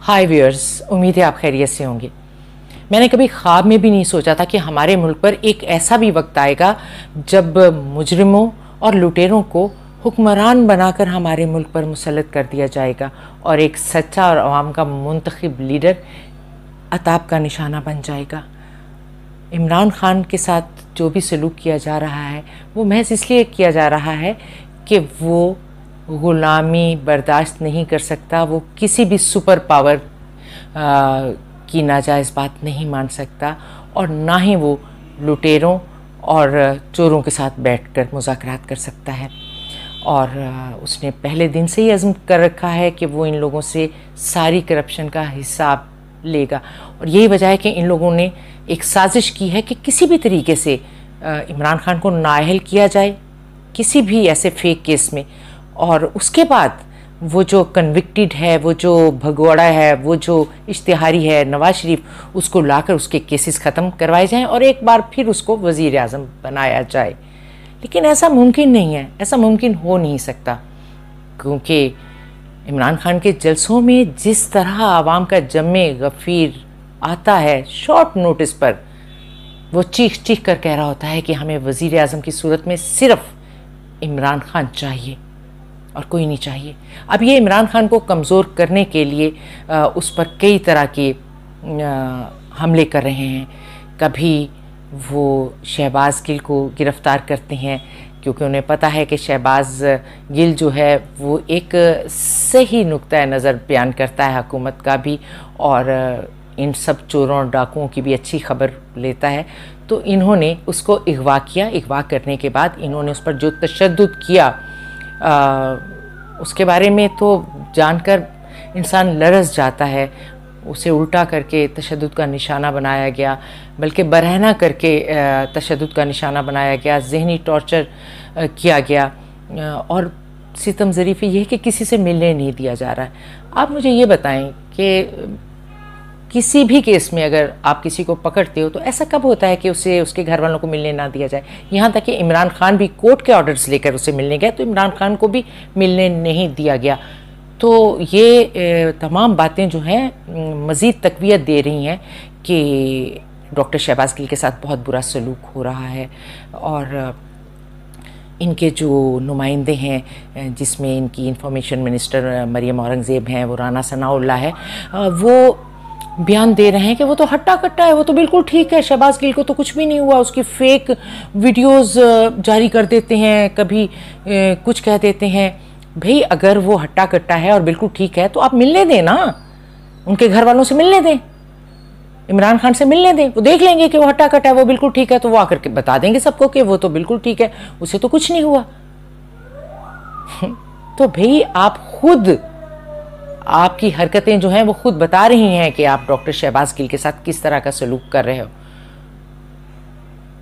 हाय viewers उम्मीद है आप खैरियत से होंगे मैंने कभी ख्वाब में भी नहीं सोचा था कि हमारे मुल्क पर एक ऐसा भी वक्त आएगा जब मुजरमों और लुटेरों को हुक्मरान बनाकर हमारे मुल्क पर मुसलत कर दिया जाएगा और एक सच्चा और आवाम का मंतखब लीडर अताब का निशाना बन जाएगा इमरान खान के साथ जो भी सलूक किया जा रहा है वो महज इसलिए किया जा रहा है कि वो ग़ुलामी बर्दाश्त नहीं कर सकता वो किसी भी सुपर पावर की नाजायज़ बात नहीं मान सकता और ना ही वो लुटेरों और चोरों के साथ बैठकर मुजाकरात कर सकता है और उसने पहले दिन से ही अज़म कर रखा है कि वो इन लोगों से सारी करप्शन का हिसाब लेगा और यही वजह है कि इन लोगों ने एक साजिश की है कि किसी भी तरीके से इमरान खान को नाहल किया जाए किसी भी ऐसे फेक केस में और उसके बाद वो जो कन्विक्टेड है वो जो भगोड़ा है वो जो इश्तिहारी है नवाज शरीफ उसको लाकर उसके केसेस ख़त्म करवाए जाएं और एक बार फिर उसको वज़ी अजम बनाया जाए लेकिन ऐसा मुमकिन नहीं है ऐसा मुमकिन हो नहीं सकता क्योंकि इमरान खान के जलसों में जिस तरह आवाम का जमे गफ़ीर आता है शॉर्ट नोटिस पर वो चीख चीख कर कह रहा होता है कि हमें वज़ी अजम की सूरत में सिर्फ़ इमरान खान चाहिए और कोई नहीं चाहिए अब ये इमरान खान को कमज़ोर करने के लिए आ, उस पर कई तरह के हमले कर रहे हैं कभी वो शहबाज़ गिल को गिरफ़्तार करते हैं क्योंकि उन्हें पता है कि शहबाज़ गिल जो है वो एक सही नुक़ नज़र बयान करता है हकूमत का भी और इन सब चोरों और डाकुओं की भी अच्छी खबर लेता है तो इन्होंने उसको अगवा किया अगवा करने के बाद इन्होंने उस पर जो तशद किया आ, उसके बारे में तो जानकर इंसान लरस जाता है उसे उल्टा करके तशद का निशाना बनाया गया बल्कि बरहना करके तशद का निशाना बनाया गया जहनी टॉर्चर किया गया और सितम ज़रीफ़ी यह कि किसी से मिलने नहीं दिया जा रहा है आप मुझे ये बताएं कि किसी भी केस में अगर आप किसी को पकड़ते हो तो ऐसा कब होता है कि उसे उसके घर वालों को मिलने ना दिया जाए यहाँ तक कि इमरान खान भी कोर्ट के ऑर्डर्स लेकर उसे मिलने गए तो इमरान खान को भी मिलने नहीं दिया गया तो ये तमाम बातें जो हैं मज़ीद तकवीत दे रही हैं कि डॉक्टर शहबाज गिल के साथ बहुत बुरा सलूक हो रहा है और इनके जो नुमाइंदे हैं जिसमें इनकी इंफॉर्मेशन मिनिस्टर मरियम औरंगज़ेब हैं वो राना सनाउल्ला है वो बयान दे रहे हैं कि वो तो हट्टा कट्टा है वो तो बिल्कुल ठीक है शहबाज गिल को तो कुछ भी नहीं हुआ उसकी फेक वीडियोस जारी कर देते हैं कभी कुछ कह देते हैं भाई अगर वो हट्टा कट्टा है और बिल्कुल ठीक है तो आप मिलने दें ना उनके घर वालों से मिलने दें इमरान खान से मिलने दें वो देख लेंगे कि वो हट्टा कट्टा है वो बिल्कुल ठीक है तो वो आकर के बता देंगे सबको कि वो तो बिल्कुल ठीक है उसे तो कुछ नहीं हुआ तो भाई आप खुद आपकी हरकतें जो हैं वो खुद बता रही हैं कि आप डॉक्टर शहबाज गिल के साथ किस तरह का सलूक कर रहे हो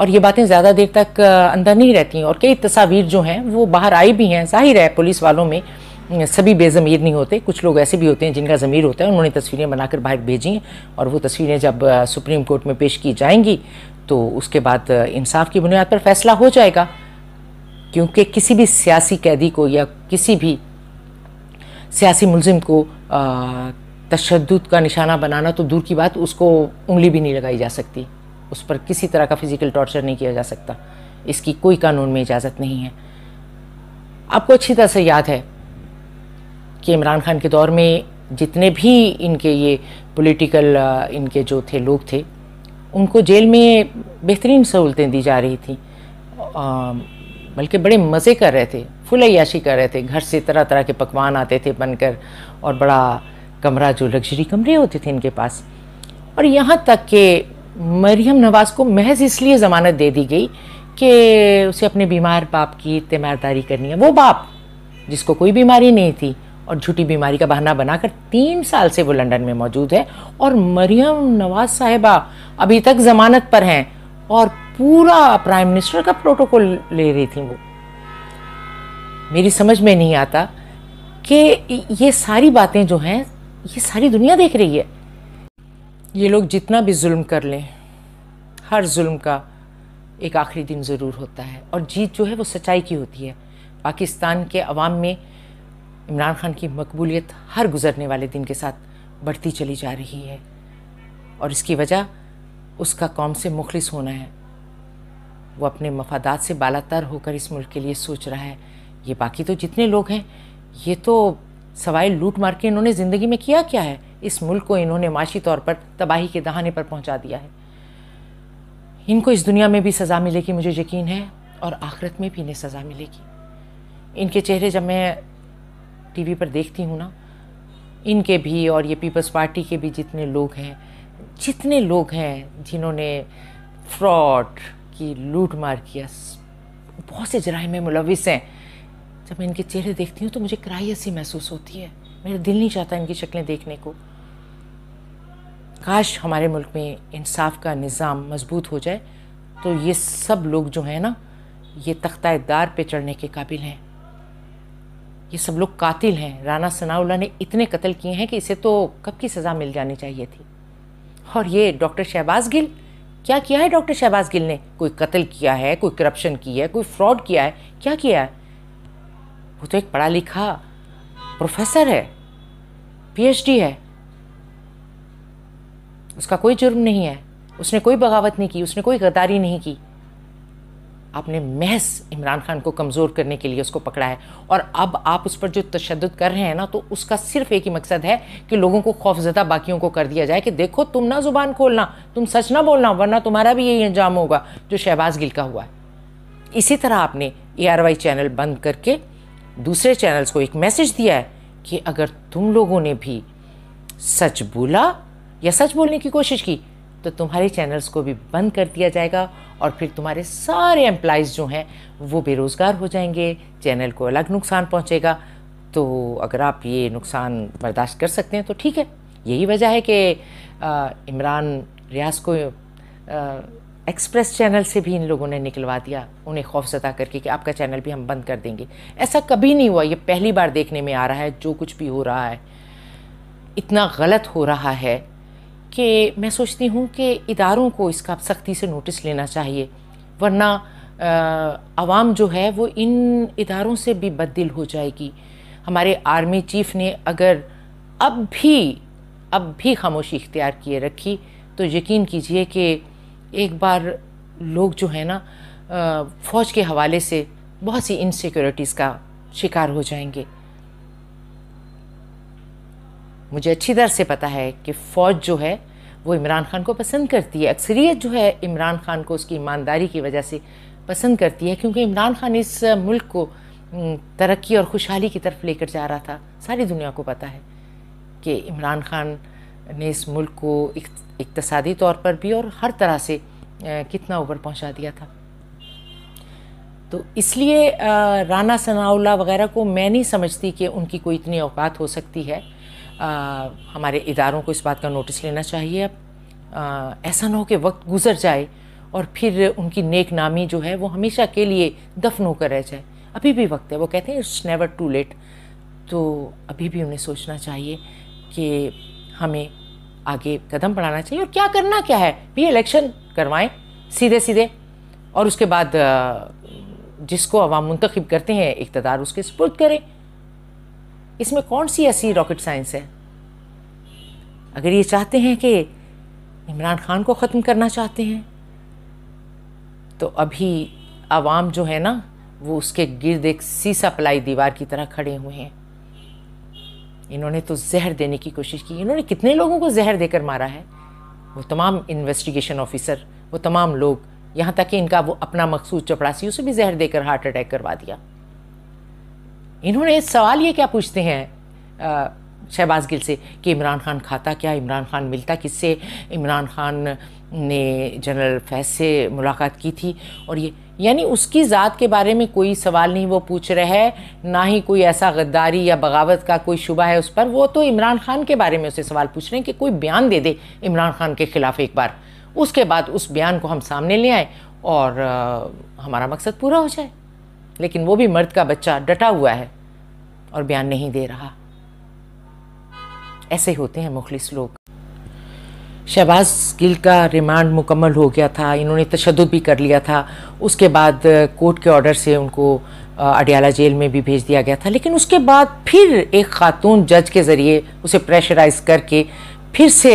और ये बातें ज़्यादा देर तक अंदर नहीं रहती हैं और कई तस्वीर जो हैं वो बाहर आई भी हैं जाहिर है पुलिस वालों में सभी बेज़मीर नहीं होते कुछ लोग ऐसे भी होते हैं जिनका ज़मीर होता है उन्होंने तस्वीरें बनाकर बाहर भेजी हैं और वो तस्वीरें जब सुप्रीम कोर्ट में पेश की जाएंगी तो उसके बाद इंसाफ की बुनियाद पर फैसला हो जाएगा क्योंकि किसी भी सियासी कैदी को या किसी भी सियासी मुलिम को तशद का निशाना बनाना तो दूर की बात उसको उंगली भी नहीं लगाई जा सकती उस पर किसी तरह का फ़िज़िकल टॉर्चर नहीं किया जा सकता इसकी कोई कानून में इजाज़त नहीं है आपको अच्छी तरह से याद है कि इमरान खान के दौर में जितने भी इनके ये पॉलिटिकल इनके जो थे लोग थे उनको जेल में बेहतरीन सहूलतें दी जा रही थी बल्कि बड़े मज़े कर रहे थे फुलैयाशी कर रहे थे घर से तरह तरह के पकवान आते थे बनकर और बड़ा कमरा जो लग्जरी कमरे होते थे इनके पास और यहाँ तक कि मरियम नवाज़ को महज इसलिए ज़मानत दे दी गई कि उसे अपने बीमार बाप की तीमारदारी करनी है वो बाप जिसको कोई बीमारी नहीं थी और झूठी बीमारी का बहाना बनाकर तीन साल से वो लंदन में मौजूद है और मरियम नवाज साहिबा अभी तक ज़मानत पर हैं और पूरा प्राइम मिनिस्टर का प्रोटोकॉल ले रही थी वो मेरी समझ में नहीं आता कि ये सारी बातें जो हैं ये सारी दुनिया देख रही है ये लोग जितना भी जुल्म कर लें हर जुल्म का एक आखिरी दिन ज़रूर होता है और जीत जो है वो सच्चाई की होती है पाकिस्तान के अवाम में इमरान खान की मकबूलियत हर गुज़रने वाले दिन के साथ बढ़ती चली जा रही है और इसकी वजह उसका कौम से मुखलिस होना है वो अपने मफादात से बालातर होकर इस मुल्क के लिए सोच रहा है ये बाकी तो जितने लोग हैं ये तो सवाई लूट मार के इन्होंने ज़िंदगी में किया क्या है इस मुल्क को इन्होंने माशी तौर पर तबाही के दहाने पर पहुंचा दिया है इनको इस दुनिया में भी सज़ा मिलेगी मुझे यकीन है और आखिरत में भी इन्हें सज़ा मिलेगी इनके चेहरे जब मैं टीवी पर देखती हूँ ना इनके भी और ये पीपल्स पार्टी के भी जितने लोग हैं जितने लोग हैं जिन्होंने फ्रॉड की लूट मार किया बहुत से जराय में मुलविस हैं जब मैं इनके चेहरे देखती हूँ तो मुझे कराई ऐसी महसूस होती है मेरा दिल नहीं चाहता इनकी शक्लें देखने को काश हमारे मुल्क में इंसाफ का निज़ाम मजबूत हो जाए तो ये सब लोग जो हैं ना ये तख्ता दार पे चढ़ने के काबिल हैं ये सब लोग कातिल हैं राना सनाउल्ला ने इतने कत्ल किए हैं कि इसे तो कब की सज़ा मिल जानी चाहिए थी और ये डॉक्टर शहबाज गिल क्या किया है डॉक्टर शहबाज गिल ने कोई कत्ल किया है कोई करप्शन किया है कोई फ्रॉड किया है क्या किया है वो तो एक पढ़ा लिखा प्रोफेसर है पीएचडी है उसका कोई जुर्म नहीं है उसने कोई बगावत नहीं की उसने कोई गद्दारी नहीं की आपने महज इमरान खान को कमज़ोर करने के लिए उसको पकड़ा है और अब आप उस पर जो तशद कर रहे हैं ना तो उसका सिर्फ एक ही मकसद है कि लोगों को खौफजदा बाकियों को कर दिया जाए कि देखो तुम ना ज़ुबान खोलना तुम सच ना बोलना वरना तुम्हारा भी यही अंजाम होगा जो शहबाज गिल का हुआ है इसी तरह आपने ए आर वाई चैनल बंद करके दूसरे चैनल्स को एक मैसेज दिया है कि अगर तुम लोगों ने भी सच बोला या सच बोलने की कोशिश की तो तुम्हारे चैनल्स को भी बंद कर दिया जाएगा और फिर तुम्हारे सारे एम्प्लाइज जो हैं वो बेरोज़गार हो जाएंगे चैनल को अलग नुकसान पहुंचेगा तो अगर आप ये नुकसान बर्दाश्त कर सकते हैं तो ठीक है यही वजह है कि इमरान रियाज को आ, एक्सप्रेस चैनल से भी इन लोगों ने निकलवा दिया उन्हें खौफ सता करके कि आपका चैनल भी हम बंद कर देंगे ऐसा कभी नहीं हुआ ये पहली बार देखने में आ रहा है जो कुछ भी हो रहा है इतना गलत हो रहा है कि मैं सोचती हूँ कि इदारों को इसका सख्ती से नोटिस लेना चाहिए वरना आवाम जो है वो इन इदारों से भी बददिल हो जाएगी हमारे आर्मी चीफ ने अगर अब भी अब भी खामोशी इख्तियार किए रखी तो यकीन कीजिए कि एक बार लोग जो है ना फ़ौज के हवाले से बहुत सी इनसिक्योरिटीज़ का शिकार हो जाएंगे मुझे अच्छी तरह से पता है कि फ़ौज जो है वो इमरान खान को पसंद करती है अक्सरियत जो है इमरान खान को उसकी ईमानदारी की वजह से पसंद करती है क्योंकि इमरान खान इस मुल्क को तरक्की और खुशहाली की तरफ लेकर जा रहा था सारी दुनिया को पता है कि इमरान खान ने इस मुल्क को इकतसादी तौर पर भी और हर तरह से कितना ऊपर पहुंचा दिया था तो इसलिए राना सनाउल्ला वगैरह को मैं नहीं समझती कि उनकी कोई इतनी औकात हो सकती है आ, हमारे इदारों को इस बात का नोटिस लेना चाहिए अब ऐसा ना हो कि वक्त गुजर जाए और फिर उनकी नेक नामी जो है वो हमेशा के लिए दफन होकर रह जाए अभी भी वक्त है वो कहते हैं इट्स नेवर टू लेट तो अभी भी उन्हें सोचना चाहिए कि हमें आगे कदम बढ़ाना चाहिए और क्या करना क्या है भी इलेक्शन करवाएं सीधे सीधे और उसके बाद जिसको अवाम मुंतखब करते हैं इकतदार उसके सपुर्द करें इसमें कौन सी ऐसी रॉकेट साइंस है अगर ये चाहते हैं कि इमरान खान को ख़त्म करना चाहते हैं तो अभी आवाम जो है ना वो उसके गिर्द एक सीसा पलाई दीवार की तरह खड़े हुए हैं इन्होंने तो जहर देने की कोशिश की इन्होंने कितने लोगों को जहर देकर मारा है वो तमाम इन्वेस्टिगेशन ऑफिसर वो तमाम लोग यहाँ तक कि इनका वो अपना मखसूस चपड़ासी उसे भी जहर देकर हार्ट अटैक करवा दिया इन्होंने सवाल ये क्या पूछते हैं शहबाज गिल से कि इमरान खान खाता क्या इमरान खान मिलता किससे इमरान खान ने जनरल फैज से मुलाकात की थी और ये यानी उसकी ज़ात के बारे में कोई सवाल नहीं वो पूछ रहा है ना ही कोई ऐसा गद्दारी या बगावत का कोई शुबा है उस पर वो तो इमरान खान के बारे में उसे सवाल पूछ रहे हैं कि कोई बयान दे दे इमरान खान के ख़िलाफ़ एक बार उसके बाद उस बयान को हम सामने ले आए और आ, हमारा मकसद पूरा हो जाए लेकिन वो भी मर्द का बच्चा डटा हुआ है और बयान नहीं दे रहा ऐसे होते हैं मुखलिस लोग शहबाज गिल का रिमांड मुकम्मल हो गया था इन्होंने तशद भी कर लिया था उसके बाद कोर्ट के ऑर्डर से उनको अडियाला जेल में भी भेज दिया गया था लेकिन उसके बाद फिर एक खातून जज के ज़रिए उसे प्रेशराइज करके फिर से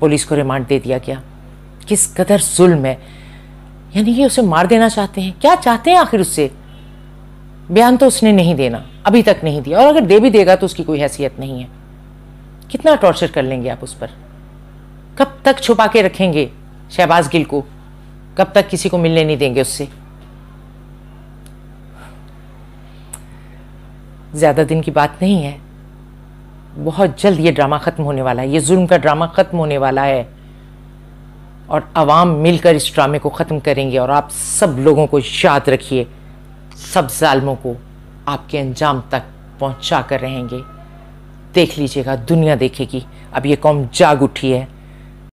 पुलिस को रिमांड दे दिया गया किस कदर जुल्म है यानी कि उसे मार देना चाहते हैं क्या चाहते हैं आखिर उससे बयान तो उसने नहीं देना अभी तक नहीं दिया और अगर दे भी देगा तो उसकी कोई हैसियत नहीं है कितना टॉर्चर कर लेंगे आप उस पर कब तक छुपा के रखेंगे शहबाज गिल को कब तक किसी को मिलने नहीं देंगे उससे ज़्यादा दिन की बात नहीं है बहुत जल्द ये ड्रामा ख़त्म होने वाला है ये जुल्म का ड्रामा ख़त्म होने वाला है और आवाम मिलकर इस ड्रामे को ख़त्म करेंगे और आप सब लोगों को याद रखिए सब जालमों को आपके अंजाम तक पहुंचा कर रहेंगे देख लीजिएगा दुनिया देखेगी अब ये कौम जाग उठी है